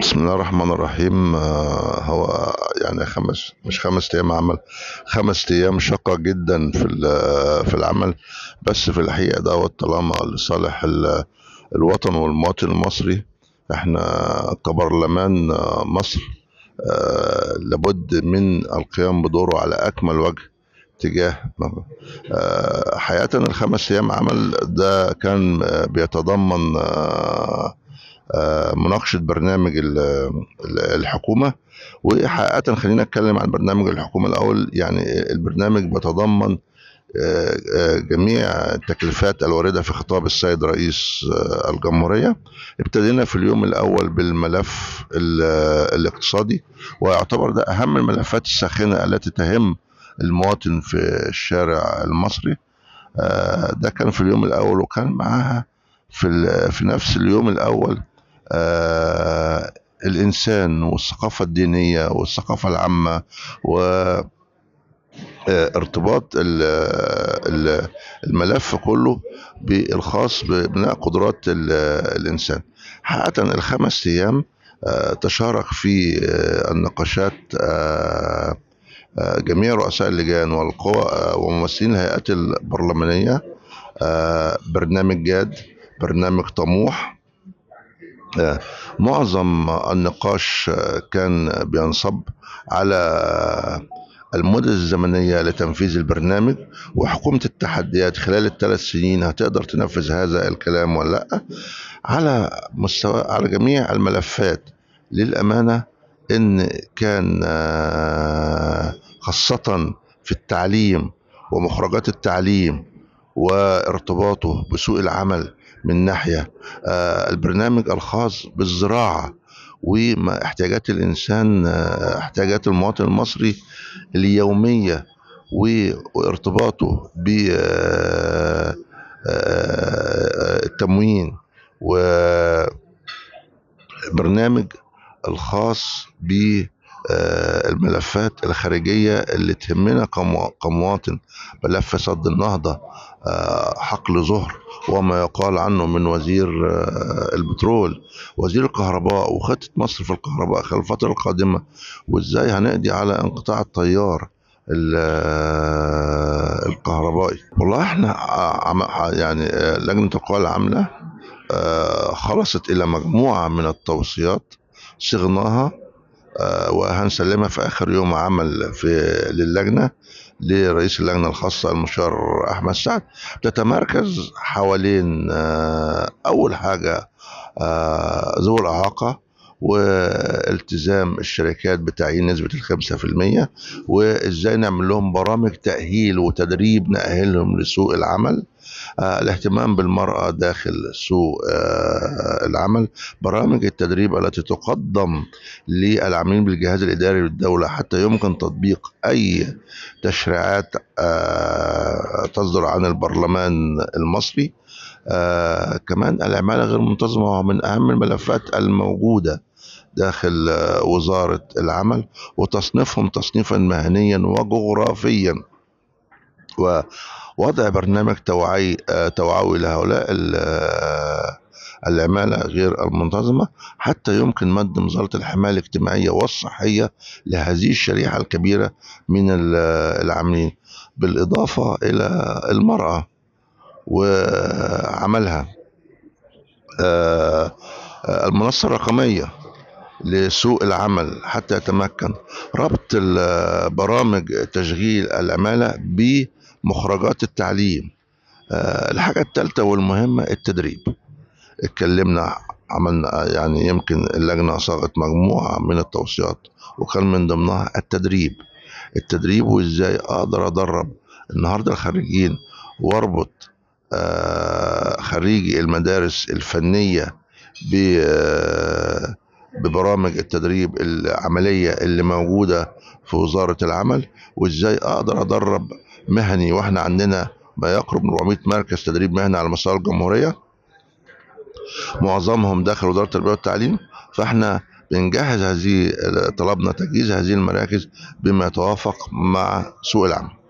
بسم الله الرحمن الرحيم آه، هو يعني خمس مش خمس ايام عمل خمس ايام شاقه جدا في في العمل بس في الحقيقه دوت طالما لصالح الوطن والمواطن المصري احنا كبرلمان مصر آه، لابد من القيام بدوره على اكمل وجه تجاه آه، حقيقه الخمس ايام عمل ده كان بيتضمن آه، مناقشه برنامج الحكومه وحقيقه خلينا اتكلم عن برنامج الحكومه الاول يعني البرنامج بيتضمن آه، آه، جميع التكليفات الوارده في خطاب السيد رئيس الجمهوريه ابتدينا في اليوم الاول بالملف الاقتصادي ويعتبر ده اهم الملفات الساخنه التي تهم المواطن في الشارع المصري ده كان في اليوم الاول وكان معاها في في نفس اليوم الاول آه، الإنسان والثقافة الدينية والثقافة العامة و آه، ارتباط الملف كله بالخاص ببناء قدرات الإنسان حقيقة الخمس أيام آه، تشارك في النقاشات جميع رؤساء اللجان والقوى وممثلين الهيئات البرلمانية برنامج جاد برنامج طموح معظم النقاش كان بينصب على المدة الزمنية لتنفيذ البرنامج وحكومة التحديات خلال الثلاث سنين هتقدر تنفذ هذا الكلام ولا لأ على مستوى على جميع الملفات للأمانة إن كان آه، خاصة في التعليم ومخرجات التعليم وارتباطه بسوق العمل من ناحية آه، البرنامج الخاص بالزراعة واحتياجات الإنسان آه، احتياجات المواطن المصري اليومية وارتباطه بالتموين آه، وبرنامج الخاص ب آه، الملفات الخارجية اللي تهمنا كمواطن ملف صد النهضة آه، حقل ظهر وما يقال عنه من وزير آه، البترول وزير الكهرباء وخطة مصر في الكهرباء خلال الفترة القادمة وازاي هنقضي على انقطاع التيار الكهربائي والله احنا يعني لجنة القوى العاملة خلصت إلى مجموعة من التوصيات صغناها آه، وهنسلمها في آخر يوم عمل في للجنة لرئيس اللجنة الخاصة المشار أحمد سعد تتمركز حوالين آه، أول حاجة آه، ذوي الإعاقة والتزام الشركات بتعيين نسبة الخمسة في المية وإزاي نعمل لهم برامج تأهيل وتدريب نأهلهم لسوق العمل آه، الاهتمام بالمرأة داخل سوق آه، العمل برامج التدريب التي تقدم للعاملين بالجهاز الإداري للدولة حتى يمكن تطبيق أي تشريعات آه، تصدر عن البرلمان المصري آه كمان العمالة غير منتظمة من أهم الملفات الموجودة داخل آه، وزارة العمل وتصنيفهم تصنيفا مهنيا وجغرافيا ووضع برنامج توعي آه، توعوي لهؤلاء آه، العمالة غير المنتظمة حتى يمكن مد مظلة الحماية الاجتماعية والصحية لهذه الشريحة الكبيرة من العاملين بالإضافة إلى المرأة وعملها آه، المنصة الرقمية لسوق العمل حتى يتمكن ربط برامج تشغيل العمالة بمخرجات التعليم آه، الحاجة الثالثة والمهمة التدريب اتكلمنا عملنا يعني يمكن اللجنة صاغت مجموعة من التوصيات وكان من ضمنها التدريب التدريب وازاي اقدر ادرب النهارده الخريجين واربط آه، خريجي المدارس الفنية آه، ببرامج التدريب العملية اللي موجودة في وزارة العمل وازاي اقدر ادرب مهني واحنا عندنا ما يقرب من 400 مركز تدريب مهني على مستوى الجمهورية معظمهم داخل وزارة التربية والتعليم فاحنا بنجهز هذه طلبنا تجهيز هذه المراكز بما يتوافق مع سوق العمل